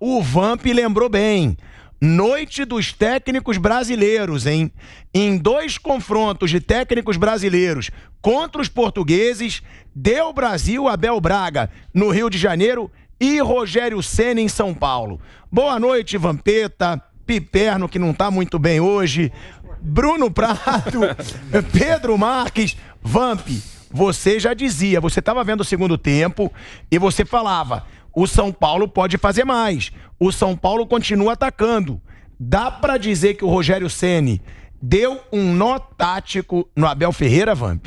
O Vamp lembrou bem. Noite dos técnicos brasileiros, hein? Em dois confrontos de técnicos brasileiros contra os portugueses, deu Brasil a Bel Braga no Rio de Janeiro e Rogério Senna em São Paulo. Boa noite, Vampeta. Piperno, que não tá muito bem hoje. Bruno Prado, Pedro Marques, Vamp. Você já dizia, você estava vendo o segundo tempo e você falava: o São Paulo pode fazer mais. O São Paulo continua atacando. Dá para dizer que o Rogério Ceni deu um nó tático no Abel Ferreira, Vamp?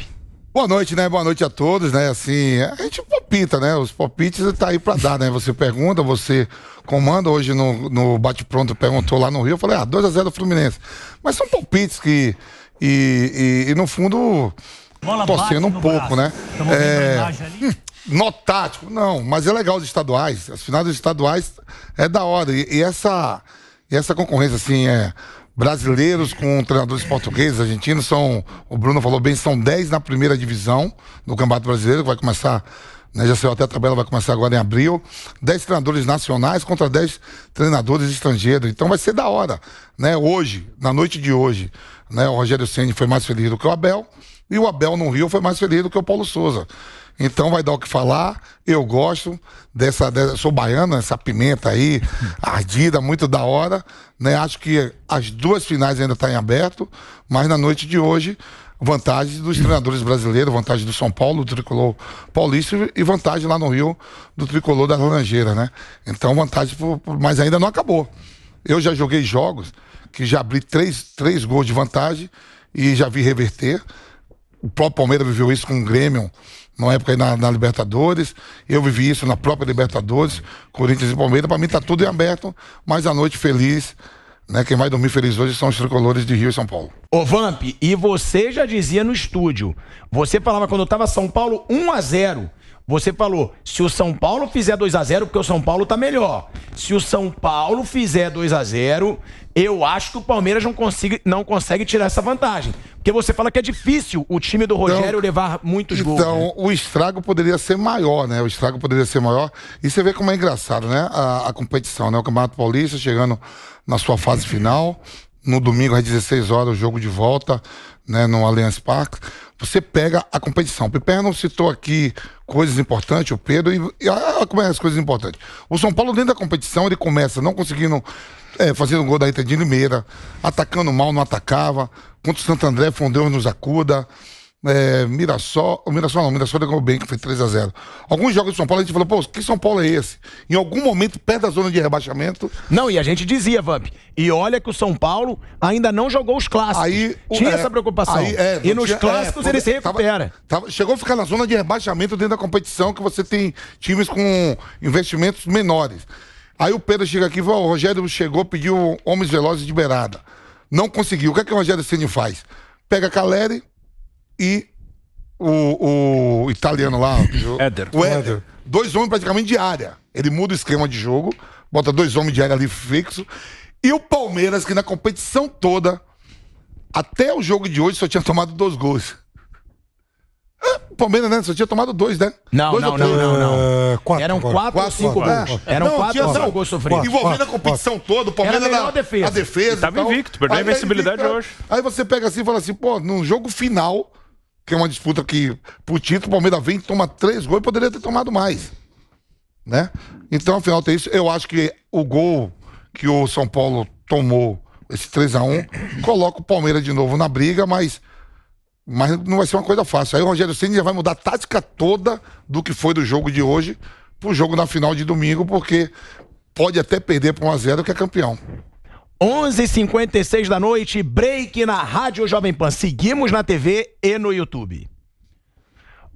Boa noite, né? Boa noite a todos, né? Assim, a gente popita, né? Os palpites tá aí para dar, né? Você pergunta, você comanda. Hoje no, no bate-pronto perguntou lá no Rio, eu falei, ah, 2x0 do Fluminense. Mas são palpites que. E, e, e no fundo, Bola torcendo um pouco, braço. né? Estamos tá é notático tático. Não, mas é legal os estaduais. As finais dos estaduais é da hora. E, e essa, e essa concorrência, assim, é brasileiros com treinadores portugueses, argentinos, são, o Bruno falou bem, são 10 na primeira divisão do Campeonato Brasileiro, que vai começar, né, já saiu até a tabela, vai começar agora em abril. 10 treinadores nacionais contra 10 treinadores estrangeiros. Então vai ser da hora, né? Hoje, na noite de hoje, né, o Rogério Ceni foi mais feliz do que o Abel, e o Abel no Rio foi mais feliz do que o Paulo Souza. Então vai dar o que falar. Eu gosto dessa, dessa sou baiano, essa pimenta aí ardida, muito da hora, né? Acho que as duas finais ainda estão tá em aberto, mas na noite de hoje vantagem dos treinadores brasileiros, vantagem do São Paulo, do tricolor paulista e vantagem lá no Rio do tricolor da Laranjeira, né? Então vantagem, mas ainda não acabou. Eu já joguei jogos que já abri três, três gols de vantagem e já vi reverter. O próprio Palmeiras viveu isso com o Grêmio na época aí na, na, Libertadores. Eu vivi isso na própria Libertadores, Corinthians e Palmeiras. Para mim está tudo em aberto, mas a noite feliz. Né? Quem vai dormir feliz hoje são os tricolores de Rio e São Paulo. Ô Vamp, e você já dizia no estúdio, você falava quando estava São Paulo 1 a 0 você falou, se o São Paulo fizer 2 a 0 porque o São Paulo tá melhor. Se o São Paulo fizer 2 a 0 eu acho que o Palmeiras não consegue, não consegue tirar essa vantagem. Porque você fala que é difícil o time do Rogério então, levar muitos então, gols. Então, né? o estrago poderia ser maior, né? O estrago poderia ser maior. E você vê como é engraçado, né? A, a competição, né? O Campeonato Paulista chegando na sua fase final no domingo às 16 horas, o jogo de volta, né, no Allianz Parque, você pega a competição. O Piper não citou aqui coisas importantes, o Pedro, e, e como é as coisas importantes. O São Paulo, dentro da competição, ele começa não conseguindo é, fazer um gol da Rita de Limeira, atacando mal, não atacava. Contra o Santo André, fundeu nos acuda é, Mirassol, o Mirassol não, o Mirassol ganhou bem, que foi 3 a 0 Alguns jogos de São Paulo a gente falou, pô, que São Paulo é esse? Em algum momento, perto da zona de rebaixamento. Não, e a gente dizia, Vamp, e olha que o São Paulo ainda não jogou os clássicos. Aí, tinha é, essa preocupação. Aí, é, e nos tinha, é, clássicos ele se recupera. Tava, tava, chegou a ficar na zona de rebaixamento dentro da competição, que você tem times com investimentos menores. Aí o Pedro chega aqui, o Rogério chegou, pediu homens velozes de beirada. Não conseguiu. O que é que o Rogério Ceni faz? Pega Caleri, e o, o italiano lá, o Éder. O Éder. Dois homens praticamente de área. Ele muda o esquema de jogo, bota dois homens de área ali fixo. E o Palmeiras, que na competição toda, até o jogo de hoje, só tinha tomado dois gols. O Palmeiras, né? Só tinha tomado dois, né? Não, dois não, não, não, não, é, quatro, Eram quatro, quatro cinco quatro, gols. É. Eram não, quatro ou cinco gols sofridos. Envolvendo a competição toda, o Palmeiras era a defesa. A defesa. Estava invicto, perdeu a invencibilidade hoje. Aí você pega assim e fala assim, pô, num jogo final que é uma disputa que, pro título, o Palmeiras vem toma três gols e poderia ter tomado mais. Né? Então, afinal, tem isso. Eu acho que o gol que o São Paulo tomou, esse 3 a 1 coloca o Palmeiras de novo na briga, mas, mas não vai ser uma coisa fácil. Aí o Rogério Ceni já vai mudar a tática toda do que foi do jogo de hoje pro jogo na final de domingo, porque pode até perder para 1 a 0 que é campeão. 11:56 da noite, break na Rádio Jovem Pan. Seguimos na TV e no YouTube.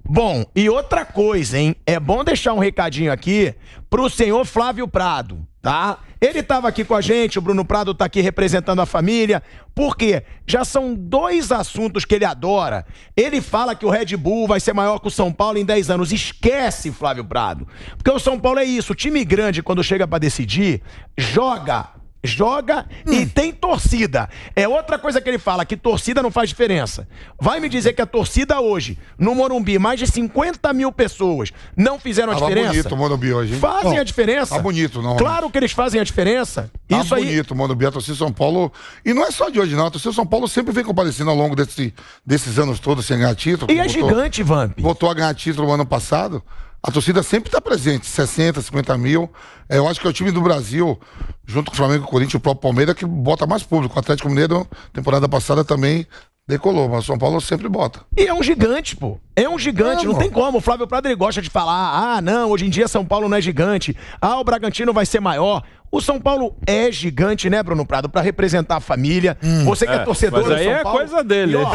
Bom, e outra coisa, hein? É bom deixar um recadinho aqui pro senhor Flávio Prado, tá? Ele estava aqui com a gente, o Bruno Prado está aqui representando a família, porque já são dois assuntos que ele adora. Ele fala que o Red Bull vai ser maior que o São Paulo em 10 anos. Esquece, Flávio Prado. Porque o São Paulo é isso, o time grande quando chega para decidir, joga joga hum. e tem torcida. É outra coisa que ele fala, que torcida não faz diferença. Vai me dizer que a torcida hoje, no Morumbi, mais de 50 mil pessoas não fizeram Tava a diferença? bonito o Morumbi hoje, hein? Fazem oh, a diferença. Tá bonito, não. Né? Claro que eles fazem a diferença. Tá Isso bonito aí... o Morumbi, a torcida São Paulo. E não é só de hoje, não. A torcida São Paulo sempre vem comparecendo ao longo desse, desses anos todos sem ganhar título. E é botou, gigante, Vamp. Voltou a ganhar título no ano passado. A torcida sempre está presente, 60, 50 mil. É, eu acho que é o time do Brasil, junto com o Flamengo, o Corinthians, o próprio Palmeiras, que bota mais público. O Atlético Mineiro, temporada passada, também Decolou, mas o São Paulo sempre bota. E é um gigante, pô. É um gigante, não, tem como. O Flávio Prado ele gosta de falar: ah, não, hoje em dia São Paulo não é gigante. Ah, o Bragantino vai ser maior. O São Paulo é gigante, né, Bruno Prado? Para representar a família. Hum, você que é, é torcedor mas do São é Paulo. é coisa dele. E, ó,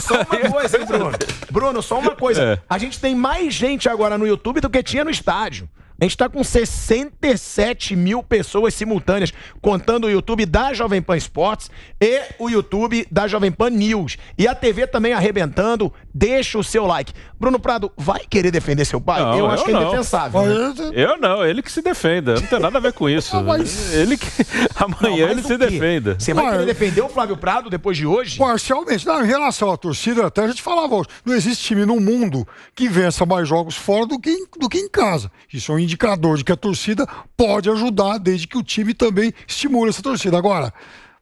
só uma coisa, hein, Bruno? Bruno, só uma coisa. É. A gente tem mais gente agora no YouTube do que tinha no estádio. A gente está com 67 mil pessoas simultâneas, contando o YouTube da Jovem Pan Esportes e o YouTube da Jovem Pan News. E a TV também arrebentando. Deixa o seu like. Bruno Prado, vai querer defender seu pai? Não, eu, eu acho que é indefensável. Né? Eu não, ele que se defenda. Não tem nada a ver com isso. não, mas... Ele que. Amanhã não, ele se defenda. Você vai querer defender o Flávio Prado depois de hoje? Parcialmente. Não, em relação à torcida, até a gente falava hoje. Não existe time no mundo que vença mais jogos fora do que em, do que em casa. Isso é um indicador de que a torcida pode ajudar, desde que o time também estimule essa torcida. Agora,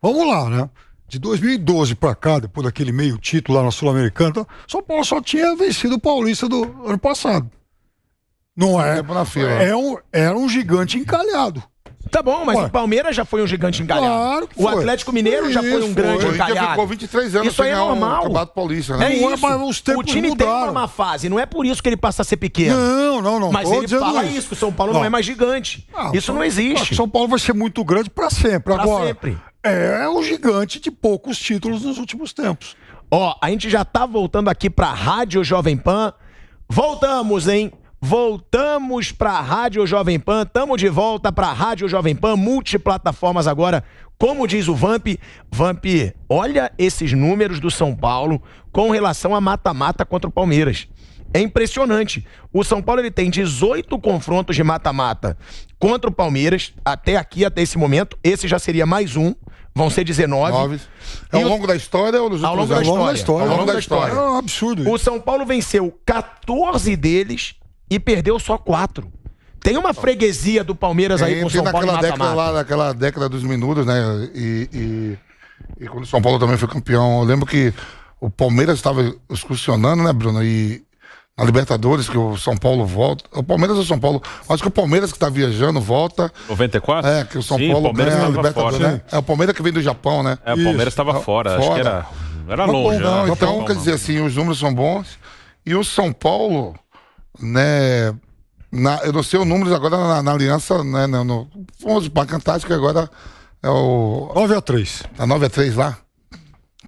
vamos lá, né? De 2012 para cá, depois daquele meio título lá na Sul-Americana, tá? São Paulo só tinha vencido o Paulista do ano passado. Não é? É um, era um gigante encalhado. Tá bom, mas Ué. o Palmeiras já foi um gigante engalhado. Claro o Atlético Mineiro já foi um grande foi. encalhado. ficou 23 anos isso aí é normal. Um Paulista, né? É isso. Mas o time mudaram. tem uma fase, não é por isso que ele passa a ser pequeno. Não, não, não. Mas ele fala isso, que o São Paulo não, não é mais gigante. Ah, não, isso não existe. São Paulo vai ser muito grande para sempre. Pra Agora, sempre. é um é gigante de poucos títulos nos últimos tempos. Ó, a gente já tá voltando aqui pra Rádio Jovem Pan. Voltamos, hein? Voltamos para a Rádio Jovem Pan, estamos de volta para a Rádio Jovem Pan, multiplataformas agora, como diz o Vamp. Vamp, olha esses números do São Paulo com relação a mata-mata contra o Palmeiras. É impressionante. O São Paulo ele tem 18 confrontos de mata-mata contra o Palmeiras, até aqui, até esse momento. Esse já seria mais um. Vão ser 19. É ao longo da história ou nos ao longo, da história. Ao longo da história. É um absurdo. Isso. O São Paulo venceu 14 deles e perdeu só quatro. Tem uma freguesia do Palmeiras aí com o São Paulo naquela década mata -mata. lá, naquela década dos minutos, né? E, e, e, quando o São Paulo também foi campeão, eu lembro que o Palmeiras estava excursionando, né, Bruno? E na Libertadores que o São Paulo volta. O Palmeiras ou o São Paulo? Acho que o Palmeiras que está viajando volta. 94? É, que o São Sim, Paulo o ganha a Libertadores, fora, né? né? É o Palmeiras que vem do Japão, né? É, o Palmeiras estava fora, fora, acho que era, era longe. Não, né? então, não, então, quer dizer assim, os números são bons. E o São Paulo né? Na, eu não sei o número agora na, na aliança, né? No, no, vamos para Antártica agora é o. 9 x 3 A 9 x 3 lá?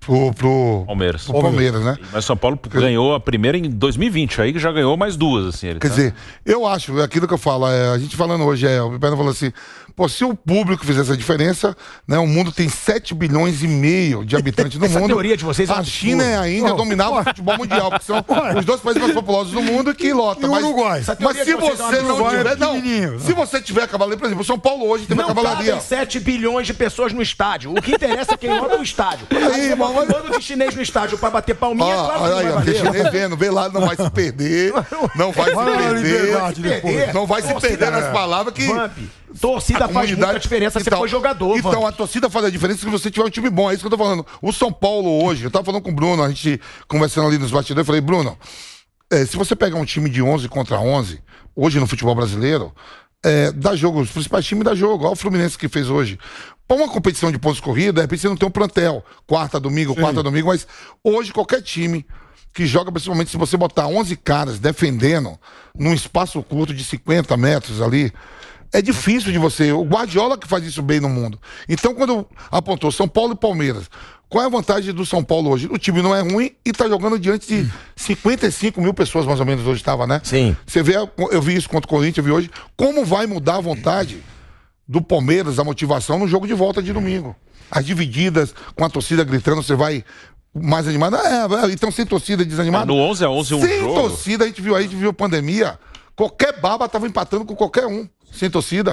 pro, pro Palmeiras. Pro Palmeiras, né? Mas São Paulo ganhou a primeira em 2020, aí que já ganhou mais duas, assim. Ele, Quer tá? dizer, eu acho, é aquilo que eu falo, é, a gente falando hoje, é, o Pena falou assim, pô, se o público fizer essa diferença, né, o mundo tem 7 bilhões e meio de habitantes no mundo. teoria de vocês é A China é ainda oh. o futebol mundial, porque são os dois países mais populosos do mundo que lotam. Mas, Uruguai. mas se é você não tiver, é não, se você tiver cavalaria, por exemplo, São Paulo hoje tem uma cavalaria. Não 7 bilhões de pessoas no estádio. O que interessa é quem lota o estádio. Aí, irmão, um Bando de chinês no estádio pra bater palminha, ah, claro que não vai vendo, vê lá, não vai se perder. Não vai se perder. Não vai se perder nas é. palavras que... Torcida faz muita diferença então, se for jogador. Então, a torcida faz a diferença se você tiver um time bom. É isso que eu tô falando. O São Paulo hoje, eu tava falando com o Bruno, a gente conversando ali nos bastidores, eu falei, Bruno, é, se você pegar um time de 11 contra 11, hoje no futebol brasileiro, é, dá jogo, os principais times dá jogo. Olha o Fluminense que fez hoje. Para uma competição de pontos corrida, de repente você não tem um plantel. Quarta, domingo, Sim. quarta, domingo, mas hoje qualquer time que joga, principalmente se você botar 11 caras defendendo num espaço curto de 50 metros ali, é difícil de você. O Guardiola que faz isso bem no mundo. Então, quando apontou São Paulo e Palmeiras, qual é a vantagem do São Paulo hoje? O time não é ruim e está jogando diante de 55 mil pessoas, mais ou menos, hoje estava, né? Sim. Você vê, eu vi isso contra o Corinthians, eu vi hoje. Como vai mudar a vontade do Palmeiras, a motivação no jogo de volta de domingo? As divididas, com a torcida gritando, você vai mais animado. É, é, então sem torcida desanimado. Ah, é, no 11 a 11 um sem jogo. Sem torcida, a gente viu aí, a gente viu pandemia. Qualquer baba estava empatando com qualquer um, sem torcida.